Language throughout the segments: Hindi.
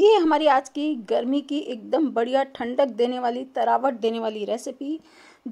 ये हमारी आज की गर्मी की एकदम बढ़िया ठंडक देने वाली तरावट देने वाली रेसिपी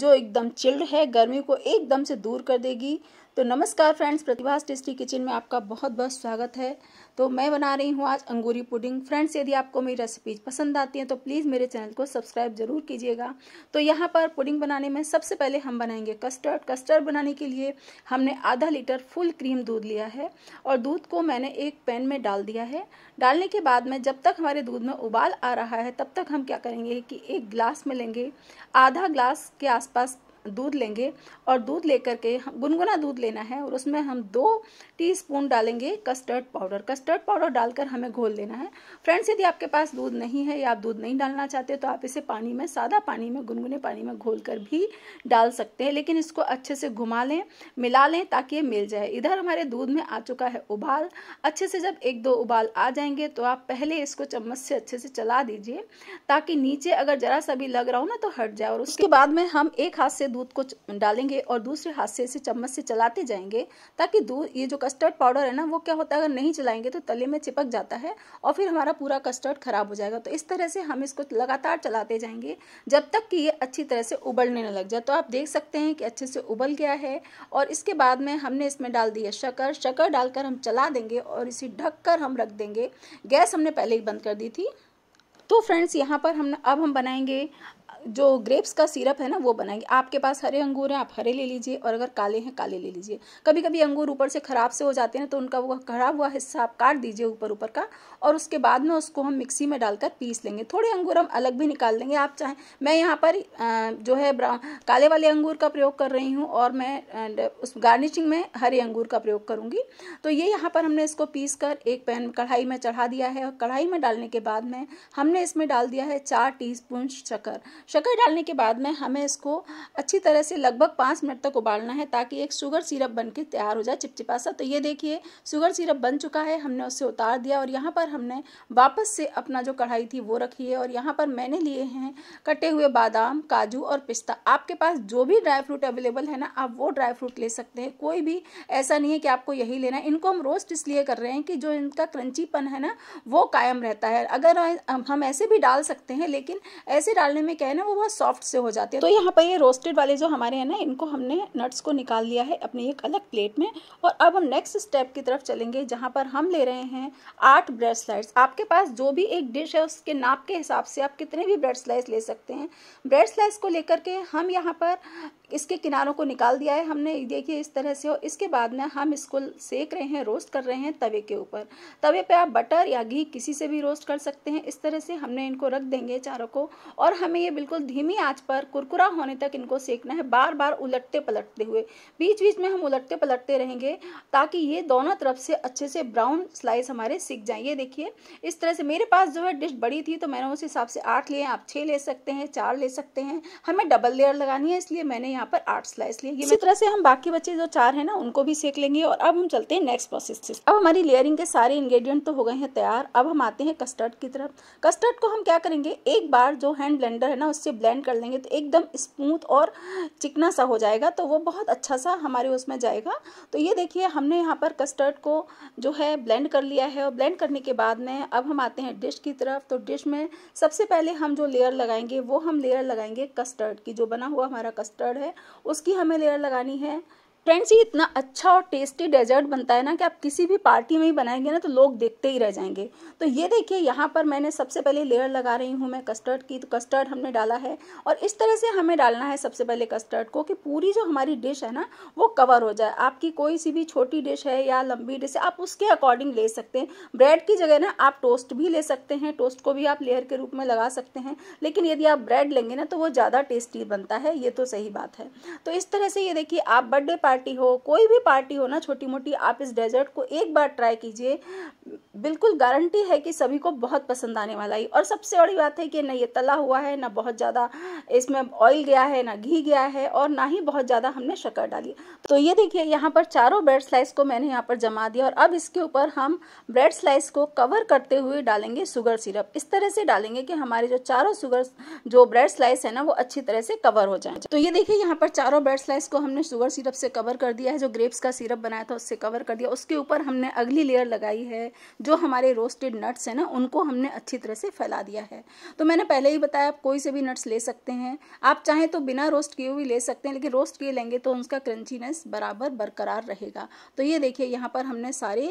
जो एकदम चिल्ड है गर्मी को एकदम से दूर कर देगी तो नमस्कार फ्रेंड्स प्रतिभास टेस्टी किचन में आपका बहुत बहुत स्वागत है तो मैं बना रही हूँ आज अंगूरी पुडिंग फ्रेंड्स यदि आपको मेरी रेसिपीज पसंद आती हैं तो प्लीज़ मेरे चैनल को सब्सक्राइब जरूर कीजिएगा तो यहाँ पर पुडिंग बनाने में सबसे पहले हम बनाएंगे कस्टर्ड कस्टर्ड बनाने के लिए हमने आधा लीटर फुल क्रीम दूध लिया है और दूध को मैंने एक पैन में डाल दिया है डालने के बाद में जब तक हमारे दूध में उबाल आ रहा है तब तक हम क्या करेंगे कि एक ग्लास में लेंगे आधा ग्लास के आसपास दूध लेंगे और दूध लेकर के गुनगुना दूध लेना है और उसमें हम दो टीस्पून डालेंगे कस्टर्ड पाउडर कस्टर्ड पाउडर डालकर हमें घोल लेना है फ्रेंड्स यदि आपके पास दूध नहीं है या आप दूध नहीं डालना चाहते तो आप इसे पानी में सादा पानी में गुनगुने पानी में घोल कर भी डाल सकते हैं लेकिन इसको अच्छे से घुमा लें मिला लें ताकि ये मिल जाए इधर हमारे दूध में आ चुका है उबाल अच्छे से जब एक दो उबाल आ जाएंगे तो आप पहले इसको चम्मच से अच्छे से चला दीजिए ताकि नीचे अगर जरा सा भी लग रहा हो ना तो हट जाए और उसके बाद में हम एक हाथ से दूध को डालेंगे और दूसरे हाथ से इसे चम्मच से चलाते जाएंगे ताकि दूध ये जो कस्टर्ड पाउडर है ना वो क्या होता है अगर नहीं चलाएंगे तो तले में चिपक जाता है और फिर हमारा पूरा कस्टर्ड खराब हो जाएगा तो इस तरह से हम इसको लगातार चलाते जाएंगे जब तक कि ये अच्छी तरह से उबलने न लग जाए तो आप देख सकते हैं कि अच्छे से उबल गया है और इसके बाद में हमने इसमें डाल दिया शक्कर शक्कर डालकर हम चला देंगे और इसे ढक कर हम रख देंगे गैस हमने पहले ही बंद कर दी थी तो फ्रेंड्स यहाँ पर हम अब हम बनाएंगे जो ग्रेप्स का सिरप है ना वो बनाएंगे आपके पास हरे अंगूर हैं आप हरे ले लीजिए और अगर काले हैं काले ले लीजिए कभी कभी अंगूर ऊपर से ख़राब से हो जाते हैं तो उनका वो खराब हुआ हिस्सा आप काट दीजिए ऊपर ऊपर का और उसके बाद में उसको हम मिक्सी में डालकर पीस लेंगे थोड़े अंगूर हम अलग भी निकाल लेंगे आप चाहें मैं यहाँ पर जो है काले वाले अंगूर का प्रयोग कर रही हूँ और मैं उस गार्निशिंग में हरे अंगूर का प्रयोग करूँगी तो ये यहाँ पर हमने इसको पीस कर एक पैन कढ़ाई में चढ़ा दिया है और कढ़ाई में डालने के बाद में हमने इसमें डाल दिया है चार टी स्पून शक्कर शक्कर डालने के बाद में हमें इसको अच्छी तरह से लगभग पाँच मिनट तक उबालना है ताकि एक शुगर सिरप बन के तैयार हो जाए चिपचिपा सा तो ये देखिए शुगर सिरप बन चुका है हमने उसे उतार दिया और यहाँ पर हमने वापस से अपना जो कढ़ाई थी वो रखी है और यहाँ पर मैंने लिए हैं कटे हुए बादाम काजू और पिस्ता आपके पास जो भी ड्राई फ्रूट अवेलेबल है ना आप वो ड्राई फ्रूट ले सकते हैं कोई भी ऐसा नहीं है कि आपको यही लेना है इनको हम रोस्ट इसलिए कर रहे हैं कि जो इनका क्रंचीपन है ना वो कायम रहता है अगर हम ऐसे भी डाल सकते हैं लेकिन ऐसे डालने में क्या है ना वो बहुत सॉफ्ट से हो जाती है तो यहाँ पर ये रोस्टेड वाले जो हमारे हैं ना इनको हमने नट्स को निकाल लिया है अपनी एक अलग प्लेट में और अब हम नेक्स्ट स्टेप की तरफ चलेंगे जहाँ पर हम ले रहे हैं आठ ब्रेड स्लाइस आपके पास जो भी एक डिश है उसके नाप के हिसाब से आप कितने भी ब्रेड स्लाइस ले सकते हैं ब्रेड स्लाइस को लेकर के हम यहाँ पर इसके किनारों को निकाल दिया है हमने देखिए इस तरह से और इसके बाद में हम इसको सेक रहे हैं रोस्ट कर रहे हैं तवे के ऊपर तवे पे आप बटर या घी किसी से भी रोस्ट कर सकते हैं इस तरह से हमने इनको रख देंगे चारों को और हमें ये बिल्कुल धीमी आंच पर कुरकुरा होने तक इनको सेकना है बार बार उलटते पलटते हुए बीच बीच में हम उलटते पलटते रहेंगे ताकि ये दोनों तरफ से अच्छे से ब्राउन स्लाइस हमारे सीख जाए ये देखिए इस तरह से मेरे पास जो है डिश बड़ी थी तो मैंने उस हिसाब से आठ लिए आप छः ले सकते हैं चार ले सकते हैं हमें डबल लेयर लगानी है इसलिए मैंने यहाँ पर आठ स्लाइस लिए इसी तरह से हम बाकी बच्चे जो चार हैं ना उनको भी सेक लेंगे और अब हम चलते हैं नेक्स्ट प्रोसेस से अब हमारी लेयरिंग के सारे इंग्रेडिएंट तो हो गए हैं तैयार अब हम आते हैं कस्टर्ड की तरफ कस्टर्ड को हम क्या करेंगे एक बार जो हैंड ब्लेंडर है ना उससे ब्लेंड कर लेंगे तो एकदम स्मूथ और चिकना सा हो जाएगा तो वो बहुत अच्छा सा हमारे उसमें जाएगा तो ये देखिए हमने यहाँ पर कस्टर्ड को जो है ब्लेंड कर लिया है और ब्लेंड करने के बाद में अब हम आते हैं डिश की तरफ तो डिश में सबसे पहले हम जो लेयर लगाएंगे वो हम लेयर लगाएंगे कस्टर्ड की जो बना हुआ हमारा कस्टर्ड है उसकी हमें लेयर लगानी है फ्रेंड्स ये इतना अच्छा और टेस्टी डेजर्ट बनता है ना कि आप किसी भी पार्टी में ही बनाएंगे ना तो लोग देखते ही रह जाएंगे तो ये देखिए यहाँ पर मैंने सबसे पहले लेयर लगा रही हूँ मैं कस्टर्ड की तो कस्टर्ड हमने डाला है और इस तरह से हमें डालना है सबसे पहले कस्टर्ड को कि पूरी जो हमारी डिश है ना वो कवर हो जाए आपकी कोई सी भी छोटी डिश है या लंबी डिश है आप उसके अकॉर्डिंग ले सकते हैं ब्रेड की जगह ना आप टोस्ट भी ले सकते हैं टोस्ट को भी आप लेयर के रूप में लगा सकते हैं लेकिन यदि आप ब्रेड लेंगे ना तो वो ज़्यादा टेस्टी बनता है ये तो सही बात है तो इस तरह से ये देखिए आप बर्थडे पार्टी पार्टी हो कोई भी पार्टी हो ना छोटी मोटी आप इस डेजर्ट को एक बार ट्राई कीजिए बिल्कुल गारंटी है कि सभी को बहुत पसंद आने वाला है और सबसे बड़ी बात है कि ना ये तला हुआ है ना बहुत ज़्यादा इसमें ऑयल गया है ना घी गया है और ना ही बहुत ज़्यादा हमने शक्कर डाली तो ये देखिए यहाँ पर चारों ब्रेड स्लाइस को मैंने यहाँ पर जमा दिया और अब इसके ऊपर हम ब्रेड स्लाइस को कवर करते हुए डालेंगे शुगर सिरप इस तरह से डालेंगे कि हमारे जो चारों शुगर जो ब्रेड स्लाइस है ना वो अच्छी तरह से कवर हो जाए तो ये देखिए यहाँ पर चारों ब्रेड स्लाइस को हमने शुगर सिरप से कवर कर दिया है जो ग्रेप्स का सिरप बनाया था उससे कवर कर दिया उसके ऊपर हमने अगली लेयर लगाई है जो हमारे रोस्टेड नट्स हैं ना उनको हमने अच्छी तरह से फैला दिया है तो मैंने पहले ही बताया आप कोई से भी नट्स ले सकते हैं आप चाहें तो बिना रोस्ट किए हुए ले सकते हैं लेकिन रोस्ट किए लेंगे तो उसका क्रंचीनेस बराबर बरकरार रहेगा तो ये देखिए यहाँ पर हमने सारे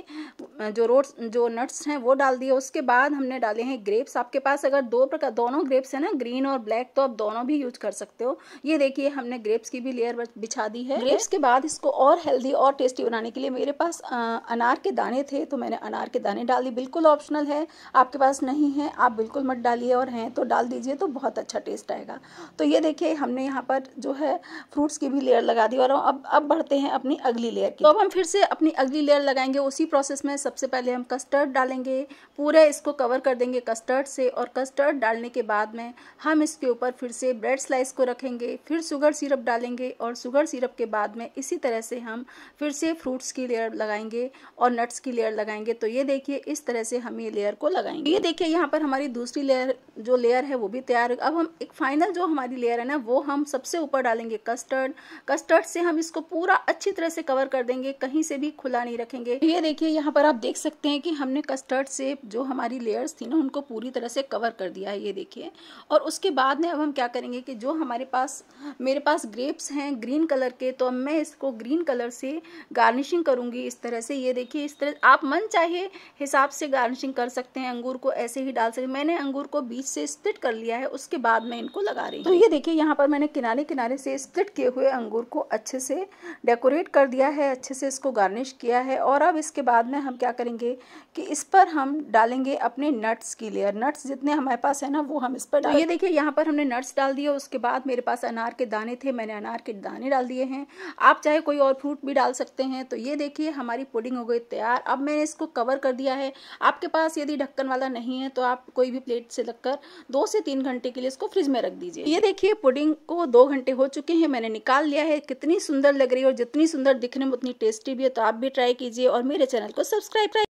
जो रोट जो नट्स हैं वो डाल दिए उसके बाद हमने डाले हैं ग्रेप्स आपके पास अगर दो प्रकार दोनों ग्रेप्स हैं ना ग्रीन और ब्लैक तो आप दोनों भी यूज कर सकते हो ये देखिए हमने ग्रेप्स की भी लेयर बिछा दी है ग्रेप्स के बाद बाद इसको और हेल्दी और टेस्टी बनाने के लिए मेरे पास अनार के दाने थे तो मैंने अनार के दाने डाल दिए बिल्कुल ऑप्शनल है आपके पास नहीं है आप बिल्कुल मत डालिए और हैं तो डाल दीजिए तो बहुत अच्छा टेस्ट आएगा तो ये देखिए हमने यहाँ पर जो है फ्रूट्स की भी लेयर लगा दी और अब अब बढ़ते हैं अपनी अगली लेयर की तो अब हम फिर से अपनी अगली लेयर लगाएंगे उसी प्रोसेस में सबसे पहले हम कस्टर्ड डालेंगे पूरे इसको कवर कर देंगे कस्टर्ड से और कस्टर्ड डालने के बाद में हम इसके ऊपर फिर से ब्रेड स्लाइस को रखेंगे फिर शुगर सिरप डालेंगे और शुगर सिरप के बाद में इस इसी तरह से हम फिर से फ्रूट्स की लेयर लगाएंगे और नट्स की लेयर लगाएंगे तो ये देखिए इस तरह से हम ये लेयर को लगाएंगे ये देखिए यहाँ पर हमारी दूसरी लेयर जो लेयर है वो भी तैयार अब हम एक फाइनल जो हमारी लेयर है ना वो हम सबसे ऊपर डालेंगे कस्टर्ड कस्टर्ड से हम इसको पूरा अच्छी तरह से कवर कर देंगे कहीं से भी खुला नहीं रखेंगे ये देखिए यहाँ पर आप देख सकते हैं कि हमने कस्टर्ड से जो हमारी लेयर्स थी ना उनको पूरी तरह से कवर कर दिया है ये देखिए और उसके बाद में अब हम क्या करेंगे कि जो हमारे पास मेरे पास ग्रेप्स हैं ग्रीन कलर के तो मैं इस इसको ग्रीन कलर से गार्निशिंग करूंगी इस तरह से ये देखिए इस तरह आप मन चाहे हिसाब से गार्निशिंग कर सकते हैं अंगूर को ऐसे ही डाल सकते मैंने अंगूर को बीच से स्प्लिट कर लिया है उसके बाद मैं इनको लगा रही तो हूँ तो ये देखिए यहाँ पर मैंने किनारे किनारे से स्प्लिट किए हुए अंगूर को अच्छे से डेकोरेट कर दिया है अच्छे से इसको गार्निश किया है और अब इसके बाद में हम क्या करेंगे कि इस पर हम डालेंगे अपने नट्स की लेयर नट्स जितने हमारे पास है ना वो हम इस पर तो डाल ये देखिए यहाँ पर हमने नट्स डाल दिए उसके बाद मेरे पास अनार के दाने थे मैंने अनार के दाने डाल दिए हैं आप चाहे कोई और फ्रूट भी डाल सकते हैं तो ये देखिए हमारी पुडिंग हो गई तैयार अब मैंने इसको कवर कर दिया है आपके पास यदि ढक्कन वाला नहीं है तो आप कोई भी प्लेट से लगकर दो से तीन घंटे के लिए इसको फ्रिज में रख दीजिए ये देखिए पुडिंग को दो घंटे हो चुके हैं मैंने निकाल लिया है कितनी सुंदर लग रही है और जितनी सुंदर दिखने में उतनी टेस्टी भी है तो आप भी ट्राई कीजिए और मेरे चैनल को सब्सक्राइब